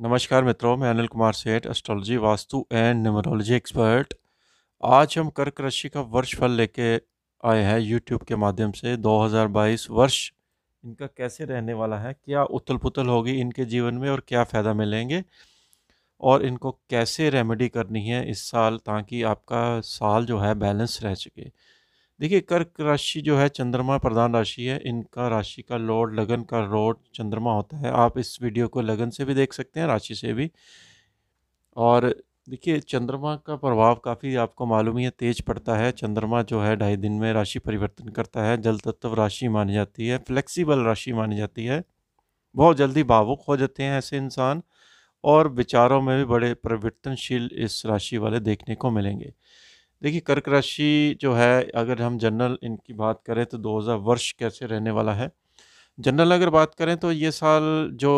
नमस्कार मित्रों मैं Anil Kumar Seth astrology vastu and numerology expert आज हम कर्क राशि का वर्ष फल लेके आए हैं यूट्यूब के माध्यम से 2022 वर्ष इनका कैसे रहने वाला है क्या उथल पुथल होगी इनके जीवन में और क्या फ़ायदा मिलेंगे और इनको कैसे रेमेडी करनी है इस साल ताकि आपका साल जो है बैलेंस रह सके देखिए कर्क राशि जो है चंद्रमा प्रधान राशि है इनका राशि का लॉर्ड लगन का लॉर्ड चंद्रमा होता है आप इस वीडियो को लगन से भी देख सकते हैं राशि से भी और देखिए चंद्रमा का प्रभाव काफ़ी आपको मालूम ही है तेज पड़ता है चंद्रमा जो है ढाई दिन में राशि परिवर्तन करता है जल तत्व राशि मानी जाती है फ्लेक्सिबल राशि मानी जाती है बहुत जल्दी भावुक हो जाते हैं ऐसे इंसान और विचारों में भी बड़े परिवर्तनशील इस राशि वाले देखने को मिलेंगे देखिए कर्क राशि जो है अगर हम जनरल इनकी बात करें तो 2000 वर्ष कैसे रहने वाला है जनरल अगर बात करें तो ये साल जो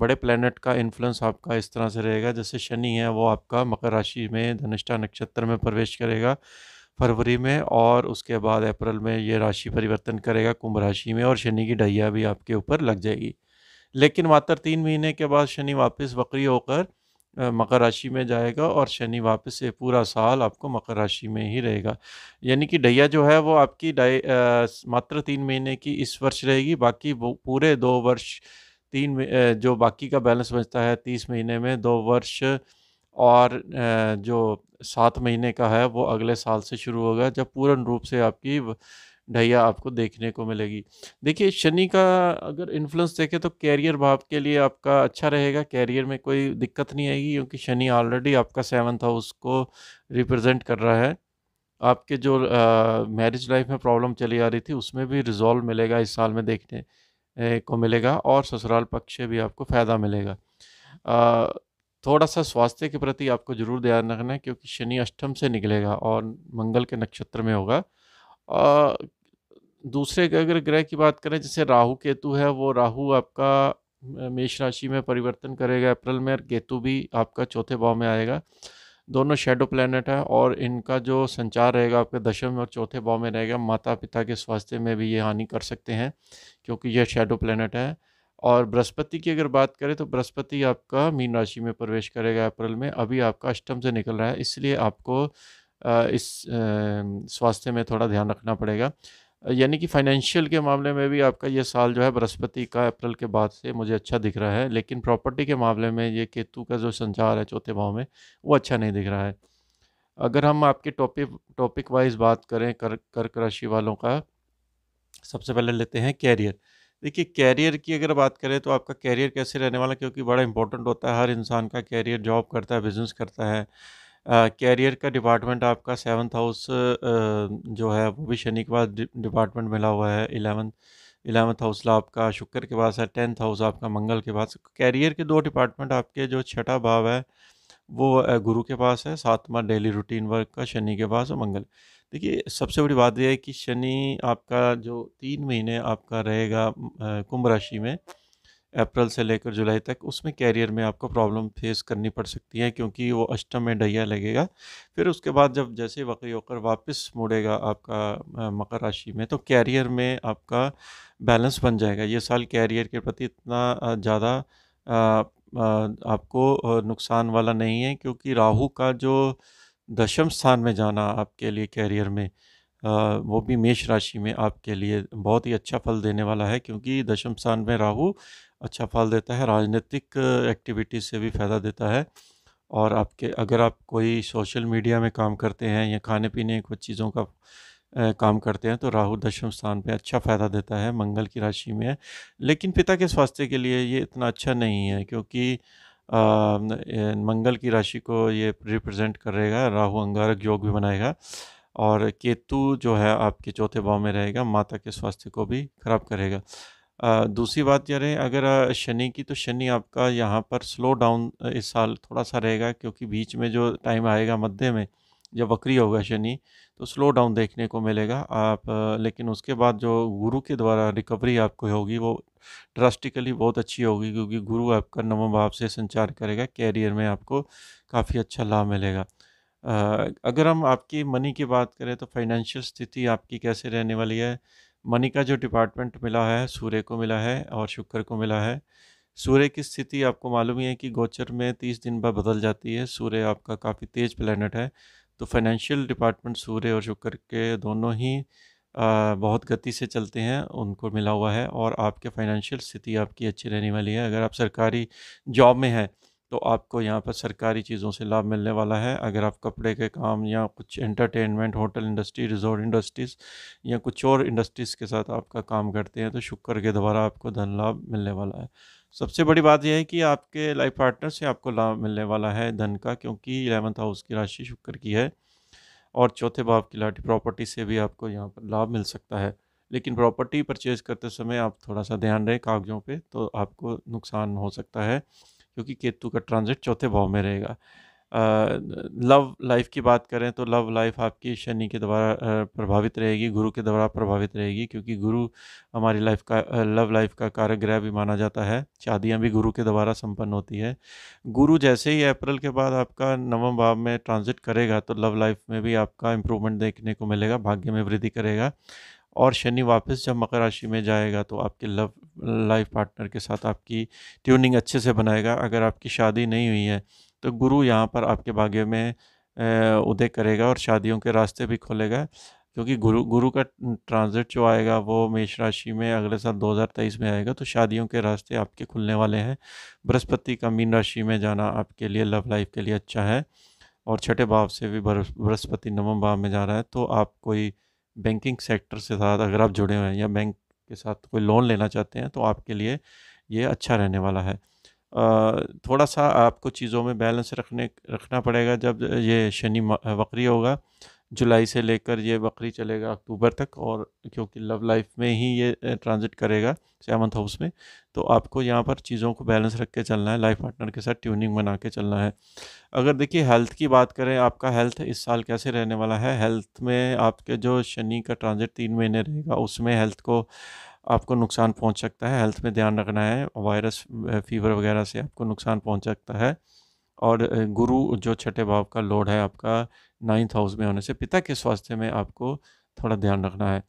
बड़े प्लानट का इन्फ्लुएंस आपका इस तरह से रहेगा जैसे शनि है वो आपका मकर राशि में धनिष्ठा नक्षत्र में प्रवेश करेगा फरवरी में और उसके बाद अप्रैल में ये राशि परिवर्तन करेगा कुंभ राशि में और शनि की ढैया भी आपके ऊपर लग जाएगी लेकिन मात्र तीन महीने के बाद शनि वापस बकरी होकर मकर राशि में जाएगा और शनि वापस से पूरा साल आपको मकर राशि में ही रहेगा यानी कि डैया जो है वो आपकी मात्र तीन महीने की इस वर्ष रहेगी बाकी पूरे दो वर्ष तीन जो बाकी का बैलेंस बचता है तीस महीने में दो वर्ष और जो सात महीने का है वो अगले साल से शुरू होगा जब पूर्ण रूप से आपकी ढैया आपको देखने को मिलेगी देखिए शनि का अगर इन्फ्लुएंस देखें तो कैरियर भाव के लिए आपका अच्छा रहेगा कैरियर में कोई दिक्कत नहीं आएगी क्योंकि शनि ऑलरेडी आपका सेवन्थ हाउस को रिप्रेजेंट कर रहा है आपके जो मैरिज लाइफ में प्रॉब्लम चली आ रही थी उसमें भी रिजॉल्व मिलेगा इस साल में देखने को मिलेगा और ससुराल पक्ष से भी आपको फ़ायदा मिलेगा आ, थोड़ा सा स्वास्थ्य के प्रति आपको ज़रूर ध्यान रखना है क्योंकि शनि अष्टम से निकलेगा और मंगल के नक्षत्र में होगा दूसरे अगर ग्रह की बात करें जैसे राहु केतु है वो राहु आपका मेष राशि में परिवर्तन करेगा अप्रैल में और केतु भी आपका चौथे भाव में आएगा दोनों शेडो प्लानट है और इनका जो संचार रहेगा आपके दशम और चौथे भाव में रहेगा माता पिता के स्वास्थ्य में भी ये हानि कर सकते हैं क्योंकि यह शेडो प्लैनेट है और बृहस्पति की अगर बात करें तो बृहस्पति आपका मीन राशि में प्रवेश करेगा अप्रैल में अभी आपका अष्टम से निकल रहा है इसलिए आपको इस स्वास्थ्य में थोड़ा ध्यान रखना पड़ेगा यानी कि फाइनेंशियल के मामले में भी आपका ये साल जो है बृहस्पति का अप्रैल के बाद से मुझे अच्छा दिख रहा है लेकिन प्रॉपर्टी के मामले में ये केतु का जो संचार है चौथे भाव में वो अच्छा नहीं दिख रहा है अगर हम आपके टॉपिक टॉपिक वाइज बात करें कर कर्क राशि वालों का सबसे पहले लेते हैं कैरियर देखिए कैरियर की अगर बात करें तो आपका कैरियर कैसे रहने वाला क्योंकि बड़ा इंपॉर्टेंट होता है हर इंसान का कैरियर जॉब करता है बिजनेस करता है कैरियर का डिपार्टमेंट आपका सेवन्थ हाउस जो है वो भी शनि के बाद डिपार्टमेंट मिला हुआ है इलेवंथ इलेवंथ हाउस आपका शुक्र के पास है टेंथ हाउस आपका मंगल के पास कैरियर के दो डिपार्टमेंट आपके जो छठा भाव है वो गुरु के पास है सातवा डेली रूटीन वर्क का शनि के पास और मंगल देखिए सबसे बड़ी बात यह है कि शनि आपका जो तीन महीने आपका रहेगा कुंभ राशि में अप्रैल से लेकर जुलाई तक उसमें कैरियर में आपको प्रॉब्लम फेस करनी पड़ सकती है क्योंकि वो अष्टम में ढैया लगेगा फिर उसके बाद जब जैसे वक्री होकर वापस मुड़ेगा आपका मकर राशि में तो कैरियर में आपका बैलेंस बन जाएगा ये साल कैरियर के प्रति इतना ज़्यादा आपको नुकसान वाला नहीं है क्योंकि राहु का जो दशम स्थान में जाना आपके लिए कैरियर में आ, वो भी मेष राशि में आपके लिए बहुत ही अच्छा फल देने वाला है क्योंकि दशम स्थान में राहु अच्छा फल देता है राजनीतिक एक्टिविटीज़ से भी फ़ायदा देता है और आपके अगर आप कोई सोशल मीडिया में काम करते हैं या खाने पीने कुछ चीज़ों का काम करते हैं तो राहु दशम स्थान पे अच्छा फ़ायदा देता है मंगल की राशि में है लेकिन पिता के स्वास्थ्य के लिए ये इतना अच्छा नहीं है क्योंकि आ, मंगल की राशि को ये रिप्रेजेंट करेगा राहु अंगारक योग भी बनाएगा और केतु जो है आपके चौथे भाव में रहेगा माता के स्वास्थ्य को भी खराब करेगा दूसरी बात यह रहे अगर शनि की तो शनि आपका यहाँ पर स्लो डाउन इस साल थोड़ा सा रहेगा क्योंकि बीच में जो टाइम आएगा मध्य में जब वक्री होगा शनि तो स्लो डाउन देखने को मिलेगा आप लेकिन उसके बाद जो गुरु के द्वारा रिकवरी आपको होगी वो ड्रास्टिकली बहुत अच्छी होगी क्योंकि गुरु आपका नवम भाव से संचार करेगा कैरियर में आपको काफ़ी अच्छा लाभ मिलेगा अगर हम आपकी मनी की बात करें तो फाइनेंशियल स्थिति आपकी कैसे रहने वाली है मनी का जो डिपार्टमेंट मिला है सूर्य को मिला है और शुक्र को मिला है सूर्य की स्थिति आपको मालूम ही है कि गोचर में तीस दिन बाद बदल जाती है सूर्य आपका काफ़ी तेज प्लानट है तो फाइनेंशियल डिपार्टमेंट सूर्य और शुक्र के दोनों ही आ, बहुत गति से चलते हैं उनको मिला हुआ है और आपके फाइनेंशियल स्थिति आपकी अच्छी रहने वाली है अगर आप सरकारी जॉब में हैं तो आपको यहाँ पर सरकारी चीज़ों से लाभ मिलने वाला है अगर आप कपड़े के काम या कुछ entertainment hotel industry resort industries या कुछ और इंडस्ट्रीज़ के साथ आपका काम करते हैं तो शुक्र के द्वारा आपको धन लाभ मिलने वाला है सबसे बड़ी बात यह है कि आपके लाइफ पार्टनर से आपको लाभ मिलने वाला है धन का क्योंकि इलेवंथ हाउस की राशि शुक्र की है और चौथे भाव की लाठी प्रॉपर्टी से भी आपको यहाँ पर लाभ मिल सकता है लेकिन प्रॉपर्टी परचेज़ करते समय आप थोड़ा सा ध्यान रहे कागज़ों पे तो आपको नुकसान हो सकता है क्योंकि केतु का ट्रांजिट चौथे भाव में रहेगा लव लाइफ की बात करें तो लव लाइफ आपकी शनि के द्वारा प्रभावित रहेगी गुरु के द्वारा प्रभावित रहेगी क्योंकि गुरु हमारी लाइफ का लव लाइफ का कारक ग्रह भी माना जाता है शादियाँ भी गुरु के द्वारा संपन्न होती है गुरु जैसे ही अप्रैल के बाद आपका नवम भाव में ट्रांजिट करेगा तो लव लाइफ में भी आपका इम्प्रूवमेंट देखने को मिलेगा भाग्य में वृद्धि करेगा और शनि वापस जब मकर राशि में जाएगा तो आपके लव लाइफ पार्टनर के साथ आपकी ट्यूनिंग अच्छे से बनाएगा अगर आपकी शादी नहीं हुई है तो गुरु यहाँ पर आपके भाग्य में उदय करेगा और शादियों के रास्ते भी खोलेगा क्योंकि गुरु गुरु का ट्रांजिट जो आएगा वो मेष राशि में अगले साल 2023 में आएगा तो शादियों के रास्ते आपके खुलने वाले हैं बृहस्पति का मीन राशि में जाना आपके लिए लव लाइफ के लिए अच्छा है और छठे भाव से भी बृहस्पति नवम भाव में जा रहा है तो आप कोई बैंकिंग सेक्टर से साथ अगर आप जुड़े हुए हैं या बैंक के साथ कोई लोन लेना चाहते हैं तो आपके लिए ये अच्छा रहने वाला है थोड़ा सा आपको चीज़ों में बैलेंस रखने रखना पड़ेगा जब ये शनि वक्री होगा जुलाई से लेकर ये बकरी चलेगा अक्टूबर तक और क्योंकि लव लाइफ में ही ये ट्रांजिट करेगा सेवन्थ हाउस में तो आपको यहाँ पर चीज़ों को बैलेंस रख के चलना है लाइफ पार्टनर के साथ ट्यूनिंग बना के चलना है अगर देखिए हेल्थ की बात करें आपका हेल्थ इस साल कैसे रहने वाला है हेल्थ में आपके जो शनि का ट्रांजिट तीन महीने रहेगा उसमें हेल्थ को आपको नुकसान पहुँच सकता है हेल्थ में ध्यान रखना है वायरस फीवर वगैरह से आपको नुकसान पहुँच सकता है और गुरु जो छठे भाव का लोड है आपका नाइन्थ हाउस में होने से पिता के स्वास्थ्य में आपको थोड़ा ध्यान रखना है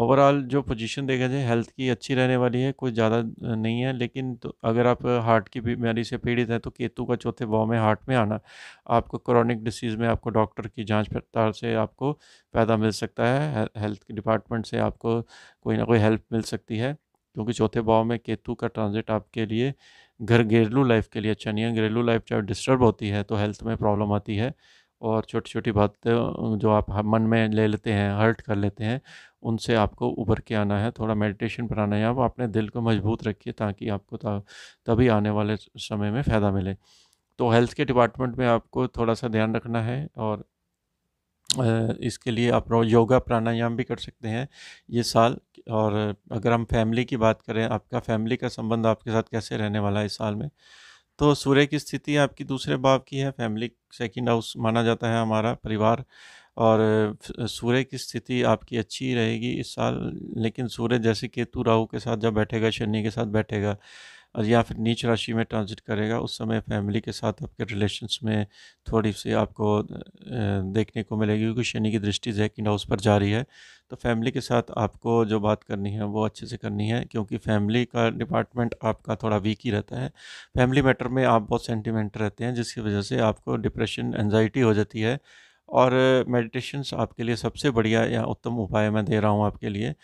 ओवरऑल जो पोजीशन देखा जाए हेल्थ की अच्छी रहने वाली है कोई ज़्यादा नहीं है लेकिन तो अगर आप हार्ट की बीमारी से पीड़ित हैं तो केतु का चौथे भाव में हार्ट में आना आपको क्रॉनिक डिसीज़ में आपको डॉक्टर की जांच पड़ताल से आपको फ़ायदा मिल सकता है हेल्थ के डिपार्टमेंट से आपको कोई ना कोई हेल्प मिल सकती है क्योंकि चौथे भाव में केतु का ट्रांजिट आपके लिए घर घरेलू लाइफ के लिए अच्छा नहीं है घरेलू लाइफ जब डिस्टर्ब होती है तो हेल्थ में प्रॉब्लम आती है और छोटी छोटी बातें जो आप मन में ले लेते हैं हर्ट कर लेते हैं उनसे आपको उभर के आना है थोड़ा मेडिटेशन है आप अपने दिल को मजबूत रखिए ताकि आपको तभी आने वाले समय में फ़ायदा मिले तो हेल्थ के डिपार्टमेंट में आपको थोड़ा सा ध्यान रखना है और इसके लिए आप योगा प्राणायाम भी कर सकते हैं ये साल और अगर हम फैमिली की बात करें आपका फैमिली का संबंध आपके साथ कैसे रहने वाला है इस साल में तो सूर्य की स्थिति आपकी दूसरे भाव की है फैमिली सेकंड हाउस माना जाता है हमारा परिवार और सूर्य की स्थिति आपकी अच्छी रहेगी इस साल लेकिन सूर्य जैसे केतु राहु के साथ जब बैठेगा शनि के साथ बैठेगा और या फिर नीच राशि में ट्रांजिट करेगा उस समय फैमिली के साथ आपके रिलेशन्स में थोड़ी सी आपको देखने को मिलेगी क्योंकि शनि की दृष्टि सेकेंड हाउस पर जारी है तो फैमिली के साथ आपको जो बात करनी है वो अच्छे से करनी है क्योंकि फैमिली का डिपार्टमेंट आपका थोड़ा वीक ही रहता है फैमिली मैटर में आप बहुत सेंटिमेंट रहते हैं जिसकी वजह से आपको डिप्रेशन एनजाइटी हो जाती है और मेडिटेशंस आपके लिए सबसे बढ़िया या उत्तम उपाय मैं दे रहा हूँ आपके लिए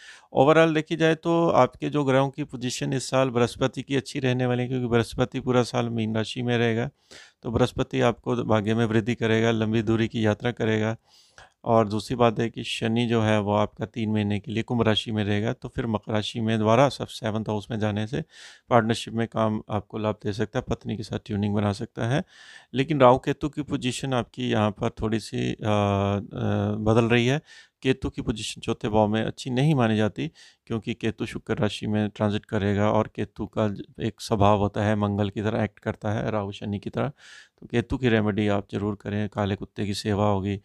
ओवरऑल देखी जाए तो आपके जो ग्रहों की पोजीशन इस साल बृहस्पति की अच्छी रहने वाली है क्योंकि बृहस्पति पूरा साल मीन राशि में रहेगा तो बृहस्पति आपको भाग्य में वृद्धि करेगा लंबी दूरी की यात्रा करेगा और दूसरी बात है कि शनि जो है वो आपका तीन महीने के लिए कुंभ राशि में रहेगा तो फिर मकर राशि में द्वारा सब सेवन्थ हाउस में जाने से पार्टनरशिप में काम आपको लाभ दे सकता है पत्नी के साथ ट्यूनिंग बना सकता है लेकिन राहु केतु की पोजीशन आपकी यहाँ पर थोड़ी सी आ, आ, बदल रही है केतु की पोजीशन चौथे भाव में अच्छी नहीं मानी जाती क्योंकि केतु शुक्र राशि में ट्रांजिट करेगा और केतु का एक स्वभाव होता है मंगल की तरह एक्ट करता है राहु शनि की तरह तो केतु की रेमेडी आप जरूर करें काले कुत्ते की सेवा होगी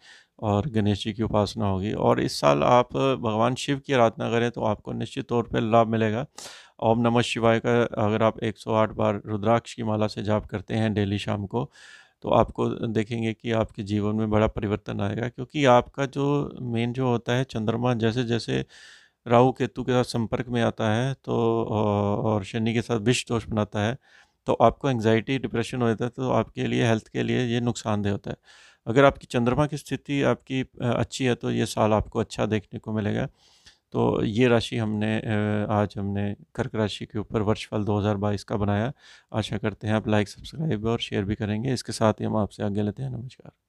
और गणेश जी की उपासना होगी और इस साल आप भगवान शिव की आराधना करें तो आपको निश्चित तौर पर लाभ मिलेगा ओम नमः शिवाय का अगर आप 108 बार रुद्राक्ष की माला से जाप करते हैं डेली शाम को तो आपको देखेंगे कि आपके जीवन में बड़ा परिवर्तन आएगा क्योंकि आपका जो मेन जो होता है चंद्रमा जैसे जैसे राहु केतु के साथ संपर्क में आता है तो और शनि के साथ विष दोष बनाता है तो आपको एंग्जाइटी डिप्रेशन हो जाता है तो आपके लिए हेल्थ के लिए ये नुकसानदेह होता है अगर आपकी चंद्रमा की स्थिति आपकी अच्छी है तो ये साल आपको अच्छा देखने को मिलेगा तो ये राशि हमने आज हमने कर्क राशि के ऊपर वर्षफल 2022 का बनाया आशा करते हैं आप लाइक सब्सक्राइब और शेयर भी करेंगे इसके साथ ही हम आपसे आगे लेते हैं नमस्कार